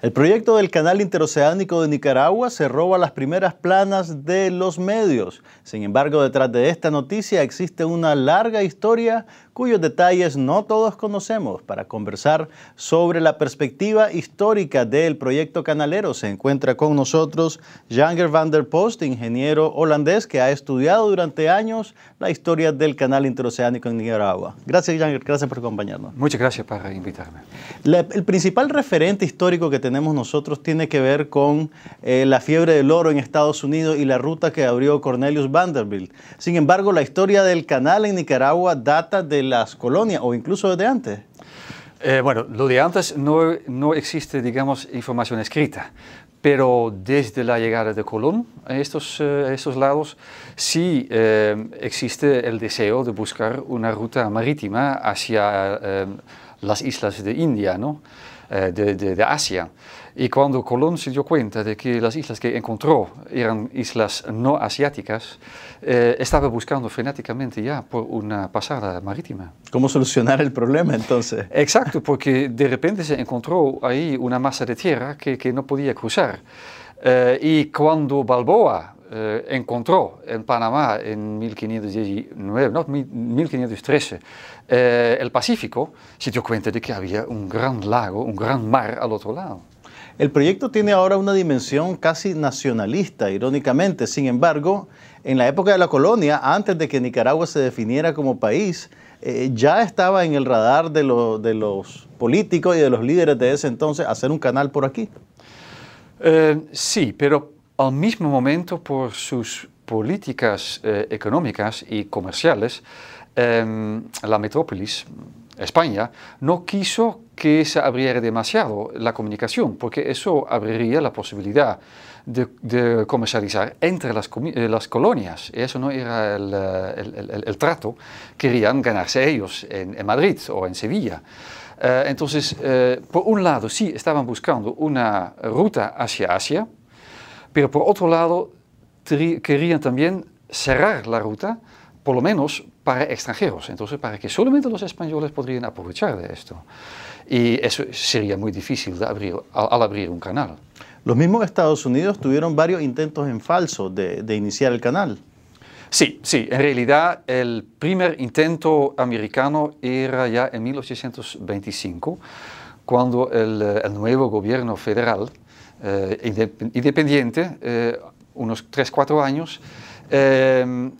El proyecto del Canal Interoceánico de Nicaragua se roba las primeras planas de los medios. Sin embargo, detrás de esta noticia existe una larga historia cuyos detalles no todos conocemos. Para conversar sobre la perspectiva histórica del proyecto canalero se encuentra con nosotros Janger van der Post, ingeniero holandés que ha estudiado durante años la historia del canal interoceánico en Nicaragua. Gracias Janger, gracias por acompañarnos. Muchas gracias por invitarme. el principal referente histórico que tenemos nosotros tiene que ver con eh, la fiebre del oro en Estados Unidos y la ruta que abrió Cornelius Vanderbilt. Sin embargo, la historia del canal en Nicaragua data del las colonias o incluso de antes? Eh, bueno, lo de antes no, no existe, digamos, información escrita, pero desde la llegada de Colón a estos, eh, lados sí eh, existe el deseo de buscar una ruta marítima hacia las islas de India, de Asia. Y cuando Colón se dio cuenta de que las islas que encontró eran islas no asiáticas, eh, estaba buscando frenéticamente ya por una pasada marítima. ¿Cómo solucionar el problema entonces? Exacto, porque de repente se encontró ahí una masa de tierra que, no podía cruzar. Eh, y cuando Balboa eh, encontró en Panamá en 1519, no, 1513 el Pacífico, se dio cuenta de que había un gran lago, un gran mar al otro lado. El proyecto tiene ahora una dimensión casi nacionalista, irónicamente. Sin embargo, en la época de la colonia, antes de que Nicaragua se definiera como país, eh, ya estaba en el radar de, los políticos y de los líderes de ese entonces hacer un canal por aquí. Eh, sí, pero al mismo momento por sus políticas eh, económicas y comerciales, Ehm, la metrópolis, España, no quiso que se abriera demasiado la comunicación, porque eso abriría la posibilidad de, comercializar entre las, eh, colonias. Y eso no era el, trato. Querían ganarse ellos en, Madrid o en Sevilla. Eh, entonces, eh, por un lado, sí estaban buscando una ruta hacia Asia, pero por otro lado, querían también cerrar la ruta, por lo menos para extranjeros. Entonces, para que solamente los españoles podrían aprovechar de esto. Y eso sería muy difícil de abrir, al, abrir un canal. Los mismos Estados Unidos tuvieron varios intentos en falso de, iniciar el canal. Sí, sí, en realidad el primer intento americano era ya en 1825, cuando el, nuevo gobierno federal eh, independiente, eh, unos 3-4 años, eh,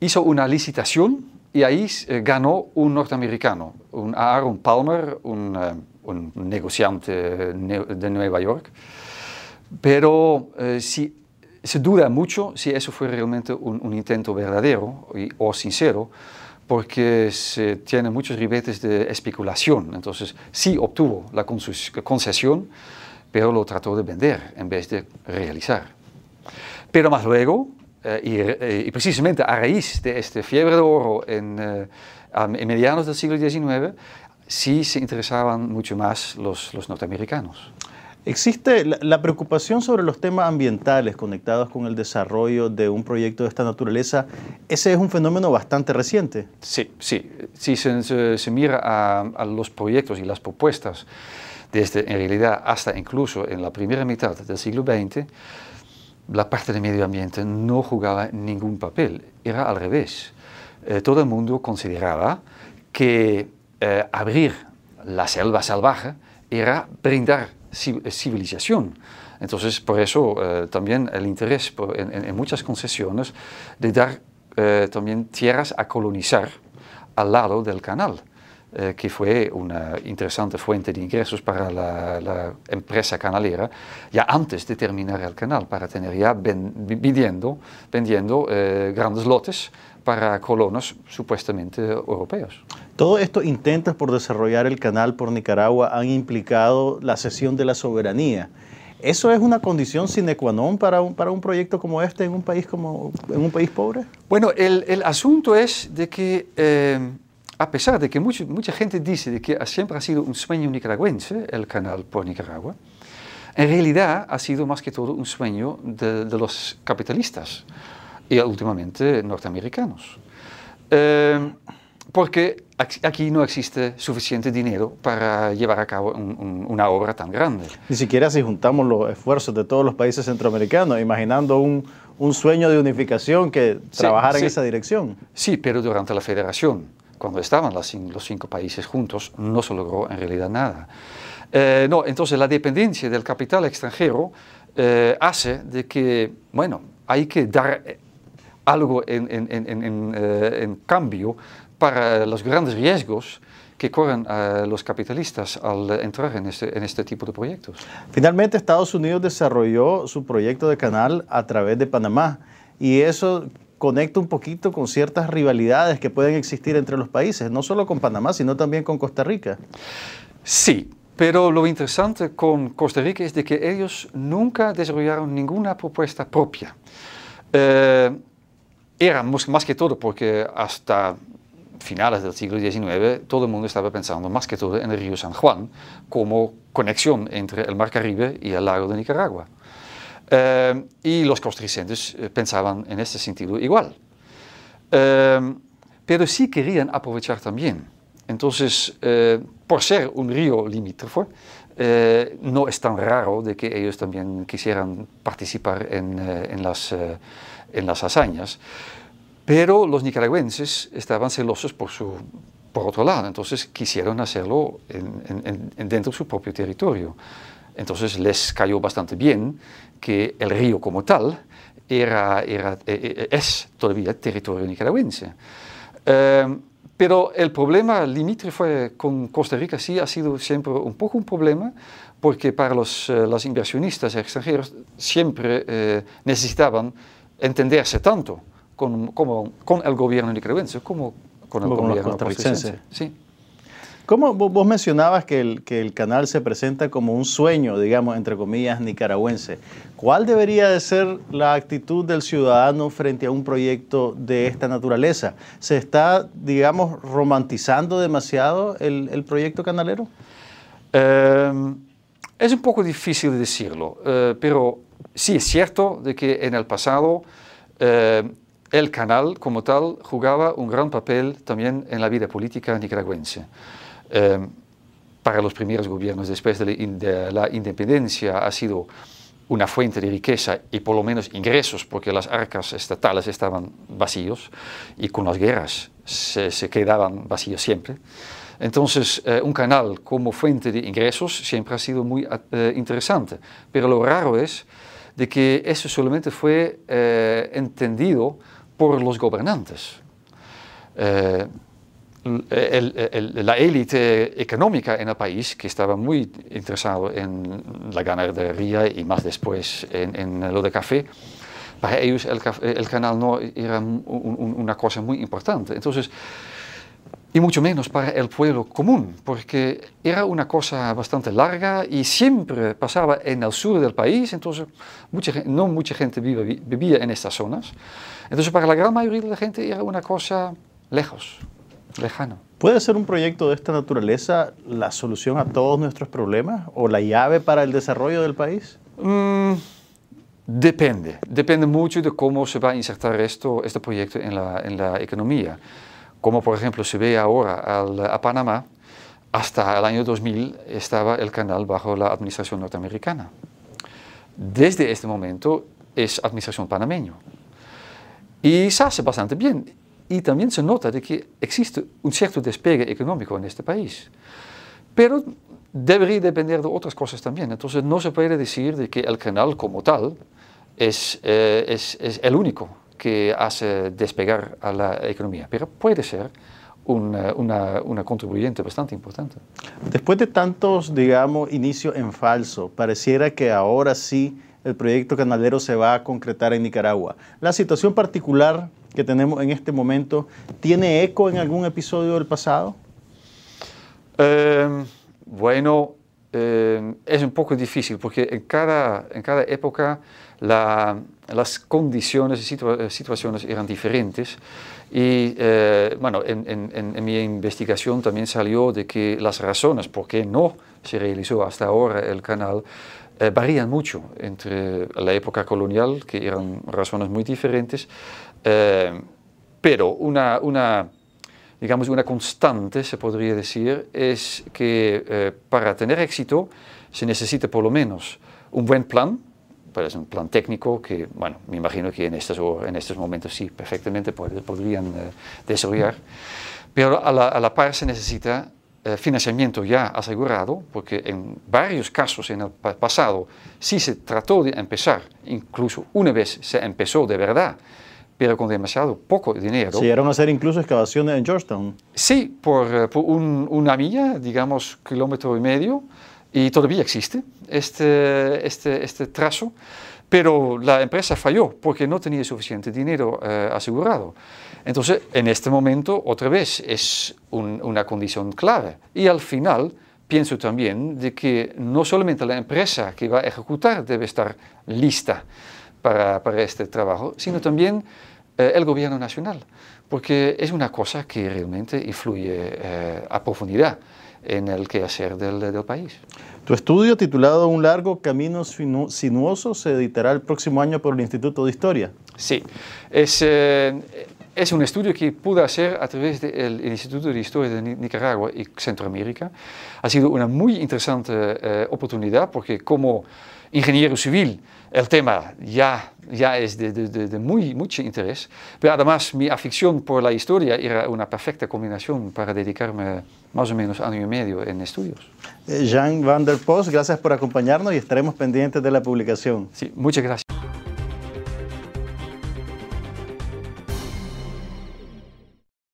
hizo una licitación y ahí eh, ganó un norteamericano, un Aaron Palmer, un, eh, negociante eh, de Nueva York. Pero si, se duda mucho si eso fue realmente un, intento verdadero o sincero, porque se tiene muchos ribetes de especulación. Entonces, sí obtuvo la concesión, pero lo trató de vender en vez de realizar. Pero más luego, eh, eh, y, precisamente a raíz de esta fiebre de oro en, eh, en medianos del siglo XIX, sí se interesaban mucho más los, los norteamericanos. ¿Existe la, preocupación sobre los temas ambientales conectados con el desarrollo de un proyecto de esta naturaleza? Ese es un fenómeno bastante reciente. Sí, sí. Si se, mira a, a, los proyectos y las propuestas desde en realidad hasta incluso en la primera mitad del siglo XX, la parte de medio ambiente no jugaba ningún papel, era al revés. Eh, todo el mundo consideraba que eh, abrir la selva salvaje era brindar eh, civilización. Entonces, por eso también el interés en, en, muchas concesiones de dar también tierras a colonizar al lado del canal. Eh, que fue una interesante fuente de ingresos para la, empresa canalera, ya antes de terminar el canal, para tener ya vendiendo, vendiendo eh, grandes lotes para colonos supuestamente europeos. Todos estos intentos por desarrollar el canal por Nicaragua han implicado la cesión de la soberanía. ¿Eso es una condición sine qua non para un, para un proyecto como este en un país, como, en un país pobre? Bueno, el, el asunto es de que... Eh, a pesar de que mucha gente dice de que siempre ha sido un sueño nicaragüense el canal por Nicaragua, en realidad ha sido más que todo un sueño de, los capitalistas y últimamente norteamericanos. Eh, porque aquí no existe suficiente dinero para llevar a cabo una obra tan grande. Ni siquiera si juntamos los esfuerzos de todos los países centroamericanos, imaginando un, sueño de unificación que trabajar en esa dirección. Sí, pero durante la federación cuando estaban las, los cinco países juntos, no se logró en realidad nada. Eh, no, entonces la dependencia del capital extranjero eh, hace de que, bueno, hay que dar eh, algo en, cambio para los grandes riesgos que corren los capitalistas al entrar en este, en este tipo de proyectos. Finalmente, Estados Unidos desarrolló su proyecto de canal a través de Panamá y eso conecta un poquito con ciertas rivalidades que pueden existir entre los países, no solo con Panamá, sino también con Costa Rica. Sí, pero lo interesante con Costa Rica es de que ellos nunca desarrollaron ninguna propuesta propia. Eh, era más que todo porque hasta finales del siglo XIX todo el mundo estaba pensando más que todo en el río San Juan como conexión entre el Mar Caribe y el lago de Nicaragua. Eh, y los costarricenses eh, pensaban en este sentido igual. Eh, pero sí querían aprovechar también. Entonces, por ser un río limítrofe, no es tan raro de que ellos también quisieran participar en, las, en las hazañas. Pero los nicaragüenses estaban celosos por, su, por otro lado, entonces quisieron hacerlo en, dentro de su propio territorio. Entonces les cayó bastante bien que el río como tal era, eh, eh, es todavía territorio nicaragüense. Em, pero el problema limítrofe con Costa Rica sí ha sido siempre un poco un problema, porque para los, eh, inversionistas extranjeros siempre necesitaban entenderse tanto con, el gobierno nicaragüense como con el gobierno costarricense. Sí. ¿Cómo vos mencionabas que el, canal se presenta como un sueño, digamos, entre comillas, nicaragüense? ¿Cuál debería de ser la actitud del ciudadano frente a un proyecto de esta naturaleza? ¿Se está, digamos, romantizando demasiado el, proyecto canalero? Em, es un poco difícil decirlo, eh, pero sí es cierto de que en el pasado eh, el canal como tal jugaba un gran papel también en la vida política nicaragüense. Ehm, para los primeros gobiernos después de la, independencia ha sido una fuente de riqueza y por lo menos ingresos, porque las arcas estatales estaban vacíos y con las guerras se, quedaban vacíos siempre. Entonces, eh, un canal como fuente de ingresos siempre ha sido muy eh, interesante, pero lo raro es de que eso solamente fue eh, entendido por los gobernantes la élite económica en el país, que estaba muy interesado en la ganadería y más después en, lo de café, para ellos el, canal no era una cosa muy importante. Entonces, y mucho menos para el pueblo común, porque era una cosa bastante larga y siempre pasaba en el sur del país, entonces mucha, no mucha gente vivía, vivía en estas zonas. Entonces, para la gran mayoría de la gente era una cosa lejos. Lejano. ¿Puede ser un proyecto de esta naturaleza la solución a todos nuestros problemas o la llave para el desarrollo del país? Mm, depende. Depende mucho de cómo se va a insertar este proyecto en la, economía. Como por ejemplo se ve ahora al, a Panamá, hasta el año 2000 estaba el canal bajo la administración norteamericana. Desde este momento es administración panameña Y se hace bastante bien y también se nota de que existe un cierto despegue económico en este país. Pero debería depender de otras cosas también. Entonces no se puede decir de que el canal como tal es, eh, es, el único que hace despegar a la economía, pero puede ser eh, una, contribuyente bastante importante. Después de tantos, digamos, inicios en falso, pareciera que ahora sí el proyecto canalero se va a concretar en Nicaragua. La situación particular que tenemos en este momento, ¿tiene eco en algún episodio del pasado? Em, bueno, em, es un poco difícil porque en cada, en cada época las condiciones y eh, situaciones eran diferentes. Y eh, bueno, en, en, mi investigación también salió de que las razones por qué no se realizó hasta ahora el canal eh, varían mucho entre la época colonial, que eran razones muy diferentes, eh, pero una, una, digamos una constante, se podría decir, es que eh, para tener éxito se necesita por lo menos un buen plan, pues, un plan técnico que, bueno, me imagino que en estos, en estos momentos sí, perfectamente podrían desarrollar, pero a la, a la par se necesita eh, financiamiento ya asegurado, porque en varios casos en el pasado sí se trató de empezar, incluso una vez se empezó de verdad, pero con demasiado poco dinero. ¿Llegaron a hacer incluso excavaciones en Georgetown? Sí, por, eh, una milla, digamos, kilómetro y medio, y todavía existe este, este, este trazo pero la empresa falló porque no tenía suficiente dinero eh, asegurado. Entonces, en este momento, otra vez, es una condición clave. Y al final, pienso también de que no solamente la empresa que va a ejecutar debe estar lista para, para este trabajo, sino también eh, el gobierno nacional, porque es una cosa que realmente influye eh, a profundidad en el quehacer del, país. Tu estudio titulado Un largo camino sinuoso se editará el próximo año por el Instituto de Historia. Sí, es, eh, un estudio que pude hacer a través del Instituto de Historia de Nicaragua y Centroamérica. Ha sido una muy interesante eh, oportunidad porque como ingeniero civil, el tema ya, ya es de, de, de, de, muy, mucho interés, pero además mi afición por la historia era una perfecta combinación para dedicarme más o menos año y medio en estudios. Eh, Jean van der Post, gracias por acompañarnos y estaremos pendientes de la publicación. Sí, muchas gracias.